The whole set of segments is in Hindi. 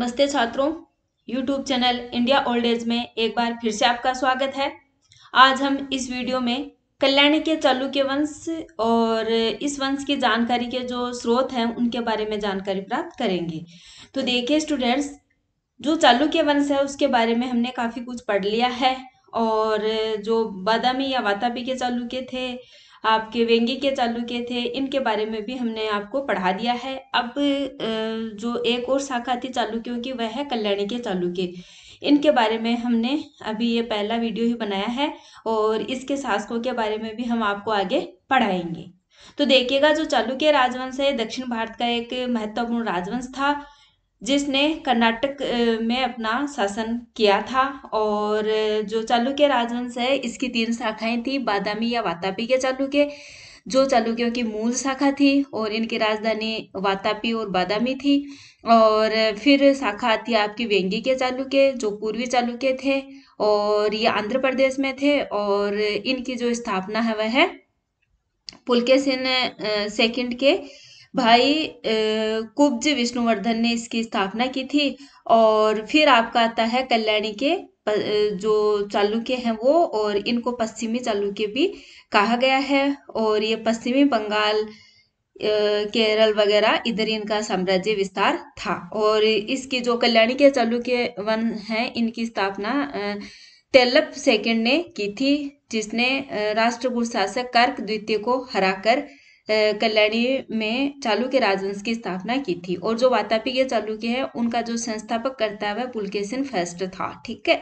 नमस्ते छात्रों YouTube channel India old age में एक बार फिर से आपका स्वागत है आज हम इस वीडियो में कल्याणी के चालुक्य वंश और इस वंश की जानकारी के जो स्रोत हैं उनके बारे में जानकारी प्राप्त करेंगे तो देखिए स्टूडेंट्स जो चालुक्य वंश है उसके बारे में हमने काफ़ी कुछ पढ़ लिया है और जो बादामी या वातापी के चालुक्य थे आपके व्यंगी के के थे इनके बारे में भी हमने आपको पढ़ा दिया है अब जो एक और शाखा थी चालुक्यों की वह है कल्याणी के चालुक्य इनके बारे में हमने अभी ये पहला वीडियो ही बनाया है और इसके शासकों के बारे में भी हम आपको आगे पढ़ाएंगे तो देखिएगा जो चालुक्य राजवंश है दक्षिण भारत का एक महत्वपूर्ण राजवंश था जिसने कर्नाटक में अपना शासन किया था और जो चालुक्य राजवंश है इसकी तीन शाखाएं थी बादामी या वातापी के चालुक्य जो चालुक्यों की मूल शाखा थी और इनकी राजधानी वातापी और बादामी थी और फिर शाखा आती है आपकी व्यंगी के चालुक्य जो पूर्वी चालुक्य थे और ये आंध्र प्रदेश में थे और इनकी जो स्थापना है वह है पुलकेसिन सेकंड के भाई कुब्ज विष्णुवर्धन ने इसकी स्थापना की थी और फिर आपका आता है कल्याणी के जो चालुक्य हैं वो और इनको पश्चिमी चालुक्य भी कहा गया है और ये पश्चिमी बंगाल केरल वगैरह इधर इनका साम्राज्य विस्तार था और इसकी जो कल्याणी के चालुक्य वन हैं इनकी स्थापना तेलप सेकंड ने की थी जिसने राष्ट्रकूट शासक कर्क द्वितीय को हराकर कल्याणी में चालुक्य राजवंश की स्थापना की थी और जो वातापी के चालुक्य है उनका जो संस्थापक करता है पुलकेशन फर्स्ट था ठीक है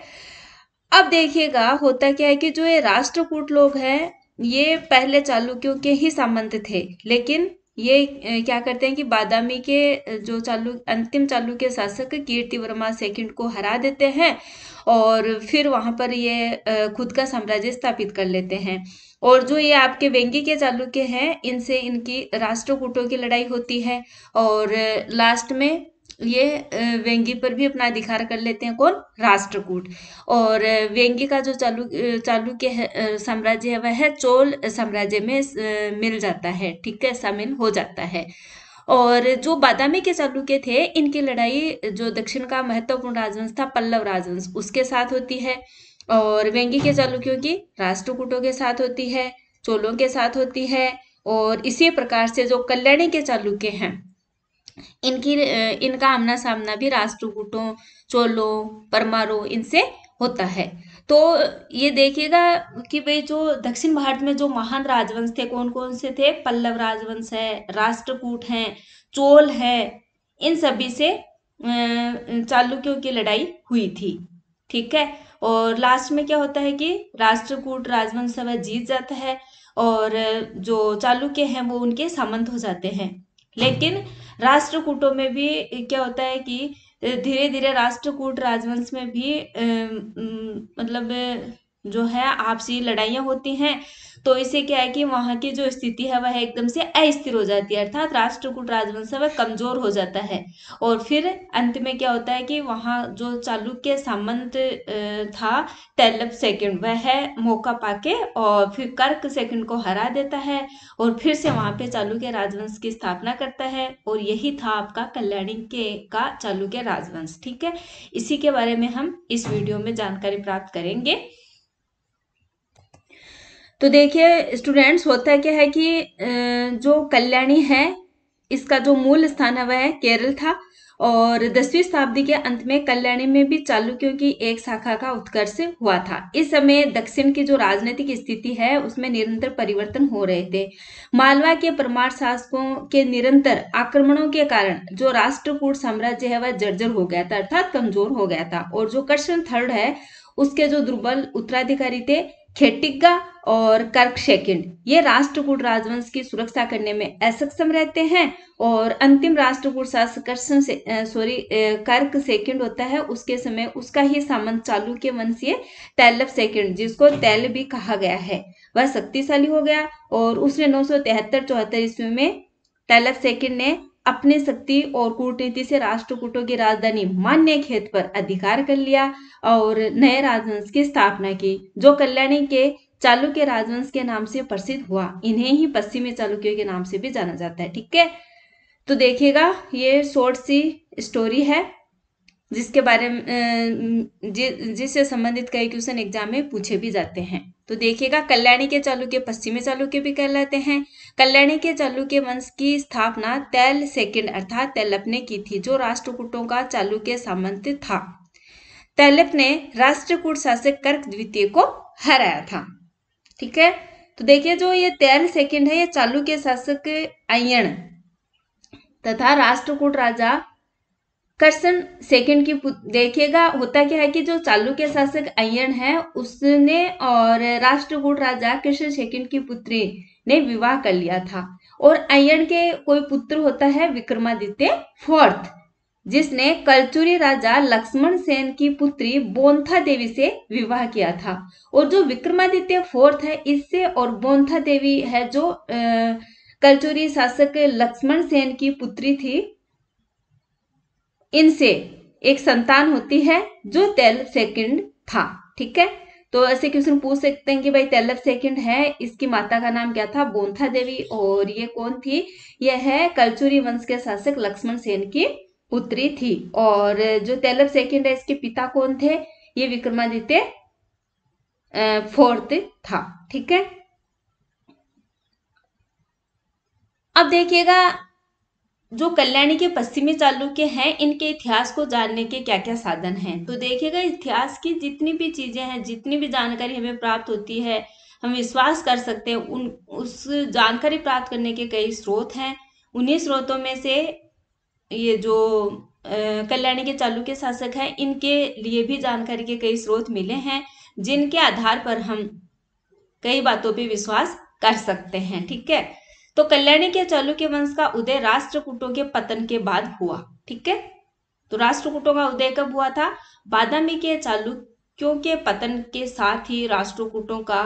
अब देखिएगा होता क्या है कि जो ये राष्ट्रकूट लोग हैं ये पहले चालुक्यों के ही सामंत थे लेकिन ये क्या करते हैं कि बादामी के जो चालू अंतिम चालुक्य शासक वर्मा सेकंड को हरा देते हैं और फिर वहाँ पर ये खुद का साम्राज्य स्थापित कर लेते हैं और जो ये आपके वेंगी के चालुक्य हैं इनसे इनकी राष्ट्रकूटों की लड़ाई होती है और लास्ट में ये व्यंग्य पर भी अपना अधिकार कर लेते हैं कौन राष्ट्रकूट और व्यंगी का जो चालू चालुक्य साम्राज्य है वह चोल साम्राज्य में मिल जाता है ठीक है शामिल हो जाता है और जो बादामी के चालुक्य थे इनकी लड़ाई जो दक्षिण का महत्वपूर्ण राजवंश था पल्लव राजवंश उसके साथ होती है और व्यंगी के चालुक्यों की राष्ट्रकूटों के साथ होती है चोलों के साथ होती है और इसी प्रकार से जो कल्याणी के चालुक्य हैं इनकी इनका आमना सामना भी राष्ट्रकूटों चोलों परमारों इनसे होता है तो ये देखिएगा कि भाई जो दक्षिण भारत में जो महान राजवंश थे कौन कौन से थे पल्लव राजवंश है राष्ट्रकूट है चोल है इन सभी से चालुक्यों की लड़ाई हुई थी ठीक है और लास्ट में क्या होता है कि राष्ट्रकूट राजवंश सभा जीत जाता है और जो चालुक्य हैं वो उनके सामंत हो जाते हैं लेकिन राष्ट्रकूटों में भी क्या होता है कि धीरे धीरे राष्ट्रकूट राजवंश में भी मतलब जो है आपसी लड़ाइयाँ होती हैं तो इसे क्या है कि वहाँ की जो स्थिति है वह एकदम से अस्थिर हो जाती है अर्थात राष्ट्रकूट राजवंश है वह कमजोर हो जाता है और फिर अंत में क्या होता है कि वहाँ जो चालुक्य सामंत था तैलब सेकंड वह मौका पाके और फिर कर्क सेकंड को हरा देता है और फिर से वहाँ पे चालुक्य राजवंश की स्थापना करता है और यही था आपका कल्याणी के का चालुक्य राजवंश ठीक है इसी के बारे में हम इस वीडियो में जानकारी प्राप्त करेंगे तो देखिए स्टूडेंट्स होता क्या है कि जो कल्याणी है इसका जो मूल स्थान है वह केरल था और दसवीं शताब्दी के अंत में कल्याणी में भी चालुक्यों की एक शाखा का उत्कर्ष हुआ था इस समय दक्षिण की जो राजनीतिक स्थिति है उसमें निरंतर परिवर्तन हो रहे थे मालवा के परमार शासकों के निरंतर आक्रमणों के कारण जो राष्ट्रकूट साम्राज्य है वह जर्जर हो गया था अर्थात कमजोर हो गया था और जो कर्षण थर्ड है उसके जो दुर्बल उत्तराधिकारी थे खेटिग्गा और कर्क शेकिंड ये राष्ट्रकूट राजवंश की सुरक्षा करने में असक्षम रहते हैं और अंतिम राष्ट्रकूट शासकर्षण से सॉरी कर्क सेकंड होता है उसके समय उसका ही सामंत चालू के वंशीय तैलब सेकंड जिसको तैल भी कहा गया है वह शक्तिशाली हो गया और उसने नौ सौ तिहत्तर चौहत्तर ईस्वी में तैलब सेकंड ने अपने शक्ति और कूटनीति से राष्ट्रकूटों की राजधानी मान्य खेत पर अधिकार कर लिया और नए राजवंश की स्थापना की जो कल्याणी के चालुक्य राजवंश के नाम से प्रसिद्ध हुआ इन्हें ही पश्चिमी चालुक्यों के नाम से भी जाना जाता है ठीक है तो देखिएगा ये शॉर्ट सी स्टोरी है जिसके बारे में जि, जिससे संबंधित कई क्वेश्चन एग्जाम में पूछे भी जाते हैं तो देखिएगा कल्याणी के चालुक्य पश्चिमी चालुक्य भी कहलाते हैं कल्याणी के चालुक्य वंश की स्थापना तैल सेकंड अर्थात तैलप ने की थी जो राष्ट्रकूटों का चालुक्य सामंत था तैलप ने राष्ट्रकूट शासक कर्क द्वितीय को हराया था ठीक है तो देखिए जो ये तैल सेकंड है ये चालुक्य शासक अयन तथा राष्ट्रकूट राजा कर्सन सेकंड की देखिएगा होता क्या है कि जो चालुक्य शासक अयन है उसने और राष्ट्रकूट राजा कृष्ण सेकंड की पुत्री ने विवाह कर लिया था और अयन के कोई पुत्र होता है विक्रमादित्य फोर्थ जिसने कलचुरी राजा लक्ष्मण सेन की पुत्री बोन्था देवी से विवाह किया था और जो विक्रमादित्य फोर्थ है इससे और बोन्था देवी है जो कलचुरी शासक लक्ष्मण सेन की पुत्री थी इनसे एक संतान होती है जो तेल सेकंड था ठीक है तो ऐसे क्वेश्चन पूछ सकते हैं कि भाई तेलव सेकंड है इसकी माता का नाम क्या था बोंथा देवी और ये कौन थी यह है कलचुरी वंश के शासक लक्ष्मण सेन की पुत्री थी और जो तेलव सेकंड है इसके पिता कौन थे ये विक्रमादित्य फोर्थ था ठीक है अब देखिएगा जो कल्याणी के पश्चिमी चालुक्य हैं इनके इतिहास को जानने के क्या क्या साधन हैं तो देखिएगा इतिहास की जितनी भी चीज़ें हैं जितनी भी जानकारी हमें प्राप्त होती है हम विश्वास कर सकते हैं उन उस जानकारी प्राप्त करने के कई स्रोत हैं उन्हीं स्रोतों में से ये जो कल्याणी के चालुक्य शासक हैं इनके लिए भी जानकारी के कई स्रोत मिले हैं जिनके आधार पर हम कई बातों पर विश्वास कर सकते हैं ठीक है तो कल्याणी के चालुक्य वंश का उदय राष्ट्रकूटों के पतन के बाद हुआ ठीक है तो राष्ट्रकूटों का उदय कब हुआ था बादामी के चालुक्यों के पतन के साथ ही राष्ट्रकूटों का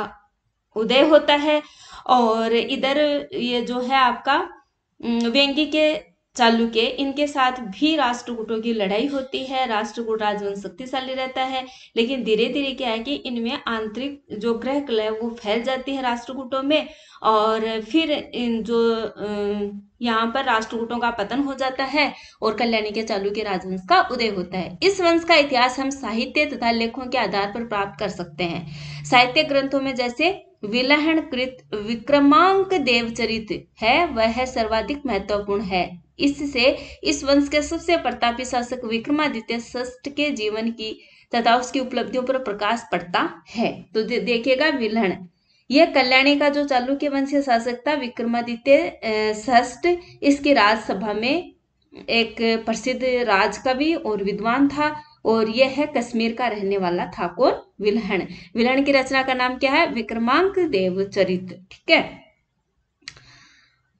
उदय होता है और इधर ये जो है आपका व्यंगी के चालुक्य इनके साथ भी राष्ट्रकूटों की लड़ाई होती है राष्ट्रकूट राजवंश शक्तिशाली रहता है लेकिन धीरे धीरे क्या है कि इनमें आंतरिक जो ग्रह कला है वो फैल जाती है राष्ट्रकूटों में और फिर इन जो यहाँ पर राष्ट्रकूटों का पतन हो जाता है और कल्याणी के चालुक्य राजवंश का उदय होता है इस वंश का इतिहास हम साहित्य तथा लेखों के आधार पर प्राप्त कर सकते हैं साहित्य ग्रंथों में जैसे कृत विक्रमांक देवचरित है वह सर्वाधिक महत्वपूर्ण है इससे इस वंश के सबसे प्रतापी शासक विक्रमादित्य ष्ठ के जीवन की तथा उसकी उपलब्धियों पर प्रकाश पड़ता है तो दे, देखिएगा विलहण यह कल्याणी का जो चालुक्य वंश शासक था विक्रमादित्य ष्ठ इसके राजसभा में एक प्रसिद्ध राजकवि और विद्वान था और यह है कश्मीर का रहने वाला ठाकुर विलहण विलहण की रचना का नाम क्या है विक्रमांक देव चरित्र ठीक है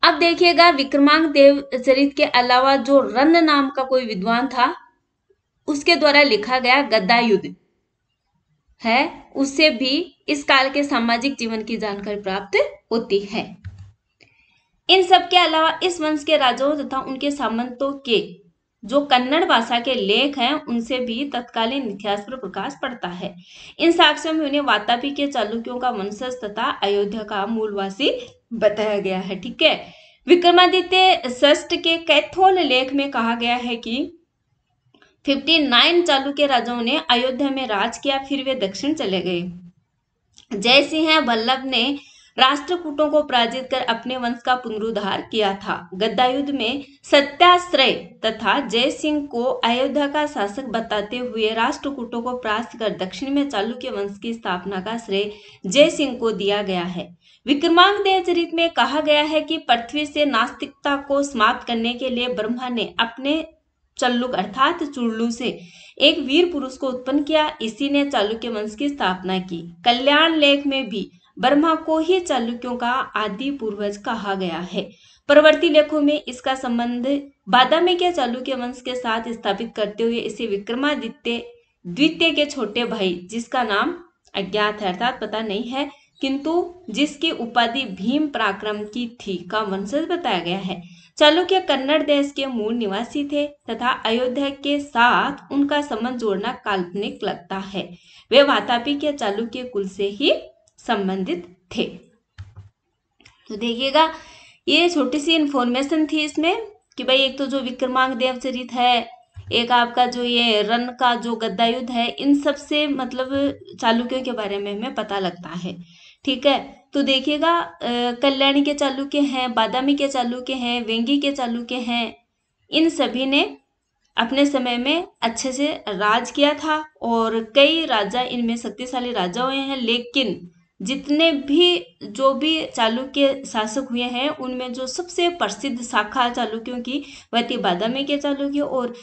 अब देखिएगा विक्रमांक देव चरित के अलावा जो रन नाम का कोई विद्वान था उसके द्वारा लिखा गया गद्दा युद्ध है उससे भी इस काल के सामाजिक जीवन की जानकारी प्राप्त होती है इन सब के अलावा इस वंश के राजाओं तथा उनके सामंतों के जो कन्नड़ भाषा के लेख हैं उनसे भी तत्कालीन इतिहास पर प्रकाश पड़ता है इन साक्ष्यों में उन्हें वातापी के चालुक्यों का वंशज तथा अयोध्या का मूलवासी बताया गया है ठीक है विक्रमादित्य षष्ठ के कैथोल लेख में कहा गया है कि 59 चालू के राजाओं ने अयोध्या में राज किया फिर वे दक्षिण चले गए जय सिंह वल्लभ ने राष्ट्रकूटों को पराजित कर अपने वंश का पुनरुद्धार किया था गद्दा युद्ध में सत्याश्रय तथा जय सिंह को अयोध्या का शासक बताते हुए राष्ट्रकूटों को प्रास्त कर दक्षिण में चालुक्य वंश की स्थापना का श्रेय जय सिंह को दिया गया है विक्रमांगदेव चरित में कहा गया है कि पृथ्वी से नास्तिकता को समाप्त करने के लिए ब्रह्मा ने अपने चल्लुक अर्थात चुड़लू से एक वीर पुरुष को उत्पन्न किया इसी ने चालुक्य वंश की स्थापना की कल्याण लेख में भी बर्मा को ही चालुक्यों का आदि पूर्वज कहा गया है परवर्ती लेखों में इसका संबंध बादामी के चालुक्य वंश के साथ स्थापित करते हुए इसे विक्रमादित्य द्वितीय के छोटे भाई जिसका नाम अज्ञात है अर्थात पता नहीं है किंतु जिसकी उपाधि भीम पराक्रम की थी का वंशज बताया गया है चालुक्य कन्नड़ देश के मूल निवासी थे तथा अयोध्या के साथ उनका संबंध जोड़ना काल्पनिक लगता है वे वातापी के चालुक्य कुल से ही संबंधित थे तो देखिएगा ये छोटी सी इंफॉर्मेशन थी इसमें कि भाई एक तो जो विक्रमांक देवचरित है एक आपका जो ये रन का जो गद्दा युद्ध है इन सब से मतलब चालुक्यों के बारे में हमें पता लगता है ठीक है तो देखिएगा कल्याणी के चालुक्य हैं बादामी के चालुक्य हैं वेंगी के चालुक्य हैं इन सभी ने अपने समय में अच्छे से राज किया था और कई राजा इनमें शक्तिशाली राजा हुए हैं लेकिन जितने भी जो भी चालुक्य शासक हुए हैं उनमें जो सबसे प्रसिद्ध शाखा चालुक्यों की वह थी बादामी के चालुक्य और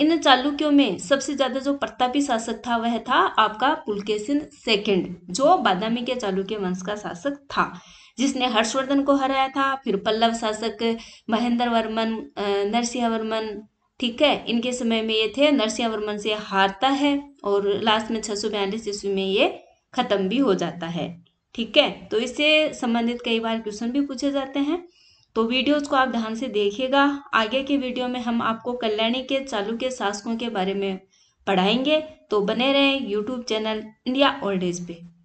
इन चालुक्यों में सबसे ज़्यादा जो प्रतापी शासक था वह था आपका पुलकेशन सेकंड जो बादामी के चालुक्य वंश का शासक था जिसने हर्षवर्धन को हराया था फिर पल्लव शासक महेंद्र वर्मन नरसिंह वर्मन ठीक है इनके समय में ये थे नरसिंह वर्मन से हारता है और लास्ट में छह सौ बयालीस ईस्वी में ये खत्म भी हो जाता है ठीक है तो इससे संबंधित कई बार क्वेश्चन भी पूछे जाते हैं तो वीडियोज को आप ध्यान से देखिएगा आगे के वीडियो में हम आपको कल्याणी के चालू के शासकों के बारे में पढ़ाएंगे तो बने रहें YouTube channel India old age पे